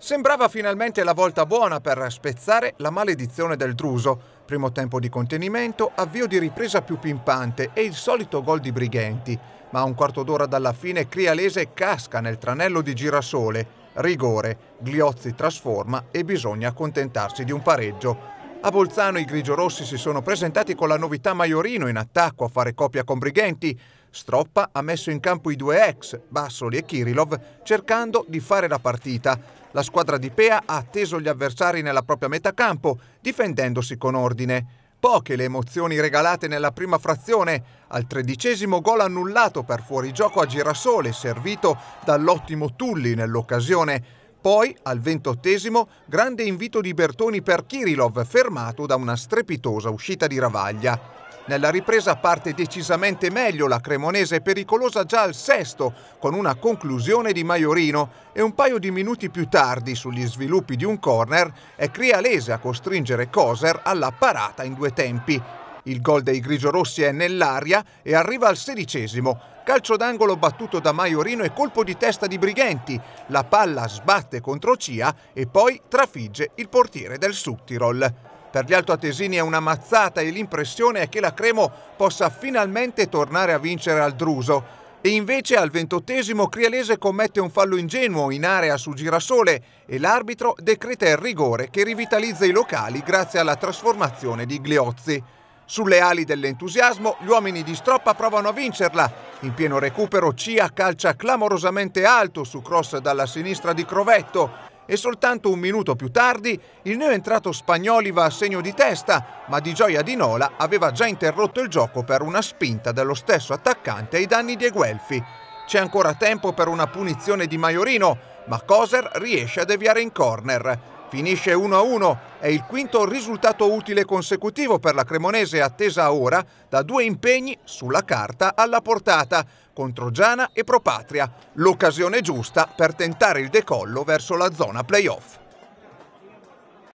Sembrava finalmente la volta buona per spezzare la maledizione del Druso. Primo tempo di contenimento, avvio di ripresa più pimpante e il solito gol di Brighenti. Ma a un quarto d'ora dalla fine Crialese casca nel tranello di girasole. Rigore, Gliozzi trasforma e bisogna accontentarsi di un pareggio. A Bolzano i grigiorossi si sono presentati con la novità Maiorino in attacco a fare coppia con Brighenti. Stroppa ha messo in campo i due ex, Bassoli e Kirilov, cercando di fare la partita. La squadra di Pea ha atteso gli avversari nella propria metacampo, difendendosi con ordine. Poche le emozioni regalate nella prima frazione, al tredicesimo gol annullato per fuorigioco a girasole, servito dall'ottimo Tulli nell'occasione. Poi, al ventottesimo, grande invito di Bertoni per Kirilov, fermato da una strepitosa uscita di Ravaglia. Nella ripresa parte decisamente meglio la cremonese pericolosa già al sesto, con una conclusione di Maiorino e un paio di minuti più tardi sugli sviluppi di un corner è Crialese a costringere Coser alla parata in due tempi. Il gol dei grigiorossi è nell'aria e arriva al sedicesimo. Calcio d'angolo battuto da Maiorino e colpo di testa di Brighenti. La palla sbatte contro Cia e poi trafigge il portiere del Suttirol. Per gli altoatesini è una mazzata e l'impressione è che la Cremo possa finalmente tornare a vincere al Druso. E invece al ventottesimo Crialese commette un fallo ingenuo in area su Girasole e l'arbitro decreta il rigore che rivitalizza i locali grazie alla trasformazione di Gliozzi. Sulle ali dell'entusiasmo, gli uomini di Stroppa provano a vincerla. In pieno recupero Cia calcia clamorosamente alto su cross dalla sinistra di Crovetto e soltanto un minuto più tardi il neoentrato Spagnoli va a segno di testa, ma Di Gioia di Nola aveva già interrotto il gioco per una spinta dello stesso attaccante ai danni dei Guelfi. C'è ancora tempo per una punizione di Maiorino, ma Coser riesce a deviare in corner. Finisce 1-1, è il quinto risultato utile consecutivo per la Cremonese attesa ora da due impegni sulla carta alla portata contro Giana e Propatria, l'occasione giusta per tentare il decollo verso la zona playoff.